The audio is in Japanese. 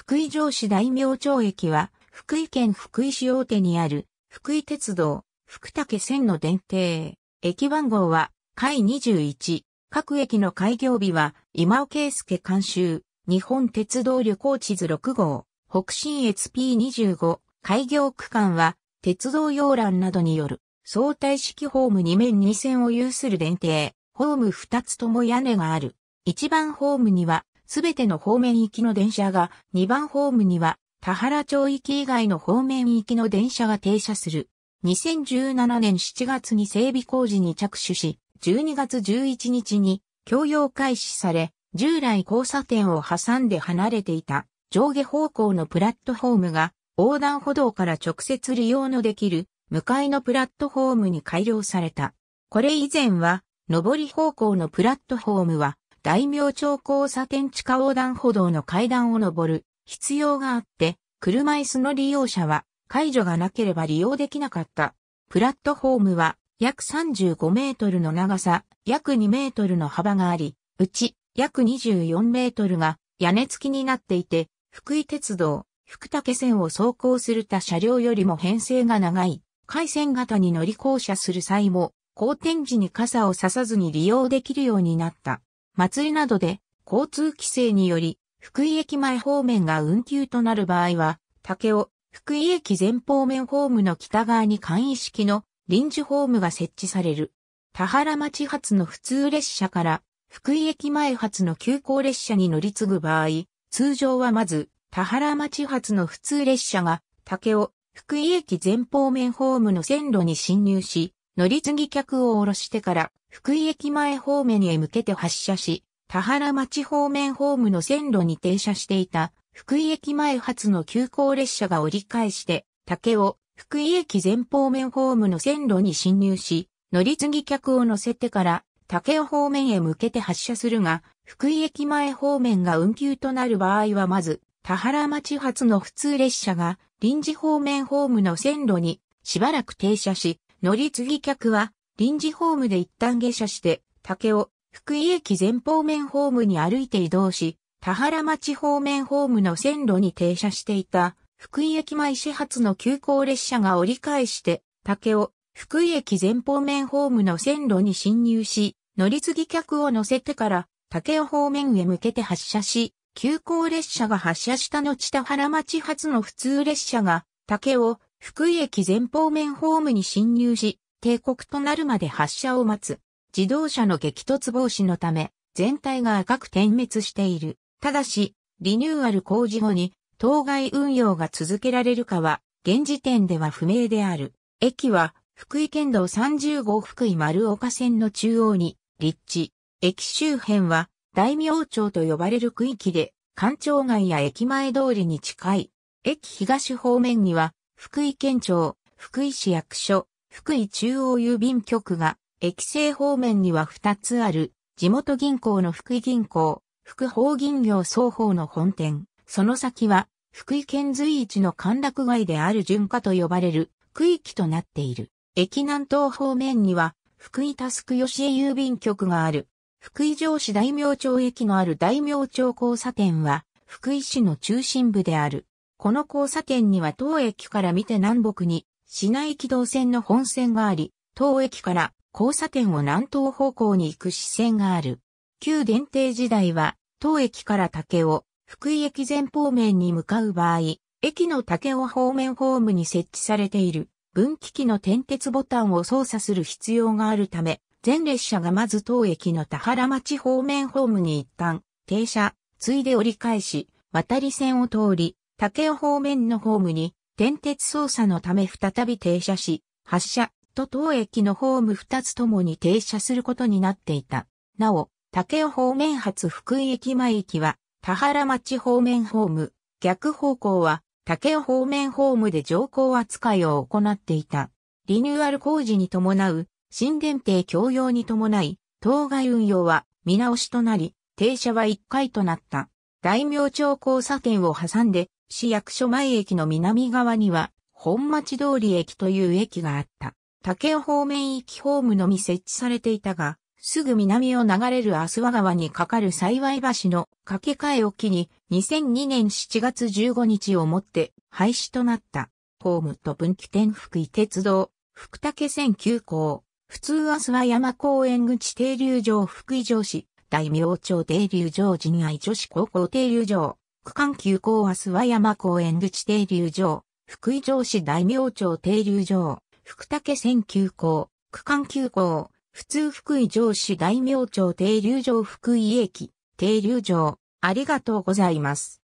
福井城市大名町駅は、福井県福井市大手にある、福井鉄道、福武線の電停。駅番号は、回21。各駅の開業日は、今尾圭介監修、日本鉄道旅行地図6号、北新 s P25、開業区間は、鉄道要欄などによる、相対式ホーム2面2線を有する電停、ホーム2つとも屋根がある。1番ホームには、すべての方面行きの電車が2番ホームには田原町駅以外の方面行きの電車が停車する。2017年7月に整備工事に着手し、12月11日に供用開始され、従来交差点を挟んで離れていた上下方向のプラットホームが横断歩道から直接利用のできる向かいのプラットホームに改良された。これ以前は上り方向のプラットホームは大名町交差点地下横断歩道の階段を登る必要があって、車椅子の利用者は解除がなければ利用できなかった。プラットフォームは約35メートルの長さ、約2メートルの幅があり、うち約24メートルが屋根付きになっていて、福井鉄道、福武線を走行する他車両よりも編成が長い、回線型に乗り降車する際も、好転時に傘をささずに利用できるようになった。祭りなどで交通規制により、福井駅前方面が運休となる場合は、竹尾、福井駅前方面ホームの北側に簡易式の臨時ホームが設置される。田原町発の普通列車から福井駅前発の急行列車に乗り継ぐ場合、通常はまず田原町発の普通列車が竹尾、福井駅前方面ホームの線路に進入し、乗り継ぎ客を降ろしてから、福井駅前方面へ向けて発車し、田原町方面ホームの線路に停車していた、福井駅前発の急行列車が折り返して、竹を福井駅前方面ホームの線路に進入し、乗り継ぎ客を乗せてから、竹尾方面へ向けて発車するが、福井駅前方面が運休となる場合はまず、田原町発の普通列車が臨時方面ホームの線路にしばらく停車し、乗り継ぎ客は、臨時ホームで一旦下車して、竹を福井駅前方面ホームに歩いて移動し、田原町方面ホームの線路に停車していた、福井駅前始発の急行列車が折り返して、竹を福井駅前方面ホームの線路に進入し、乗り継ぎ客を乗せてから、竹尾方面へ向けて発車し、急行列車が発車した後田原町発の普通列車が、竹尾福井駅前方面ホームに侵入し、帝国となるまで発車を待つ。自動車の激突防止のため、全体が赤く点滅している。ただし、リニューアル工事後に、当該運用が続けられるかは、現時点では不明である。駅は、福井県道30号福井丸岡線の中央に、立地。駅周辺は、大名町と呼ばれる区域で、官庁街や駅前通りに近い。駅東方面には、福井県庁、福井市役所、福井中央郵便局が、駅西方面には2つある、地元銀行の福井銀行、福宝銀行双方の本店、その先は、福井県随一の歓楽街である順化と呼ばれる区域となっている。駅南東方面には、福井タスク吉江郵便局がある。福井城市大名町駅のある大名町交差点は、福井市の中心部である。この交差点には当駅から見て南北に市内軌道線の本線があり、当駅から交差点を南東方向に行く支線がある。旧電停時代は、当駅から竹を福井駅前方面に向かう場合、駅の竹尾方面ホームに設置されている分岐器の点鉄ボタンを操作する必要があるため、全列車がまず当駅の田原町方面ホームに一旦停車、ついで折り返し、渡り線を通り、武雄方面のホームに、点鉄操作のため再び停車し、発車と当駅のホーム2つともに停車することになっていた。なお、武雄方面発福井駅前駅は、田原町方面ホーム、逆方向は、武雄方面ホームで乗降扱いを行っていた。リニューアル工事に伴う、新電停供用に伴い、当該運用は見直しとなり、停車は1回となった。大名町交差点を挟んで、市役所前駅の南側には、本町通り駅という駅があった。竹尾方面行きホームのみ設置されていたが、すぐ南を流れる阿諏訪川に架かる幸い橋の架け替えを機に2002年7月15日をもって廃止となったホームと分岐点福井鉄道、福竹線急行、普通阿諏訪山公園口停留場福井城市大明朝停留場人愛女子高校停留場、区間急行は諏訪山公園口停留場、福井城市大明朝停留場、福武線急行、区間急行、普通福井城市大明朝停留場福井駅、停留場、ありがとうございます。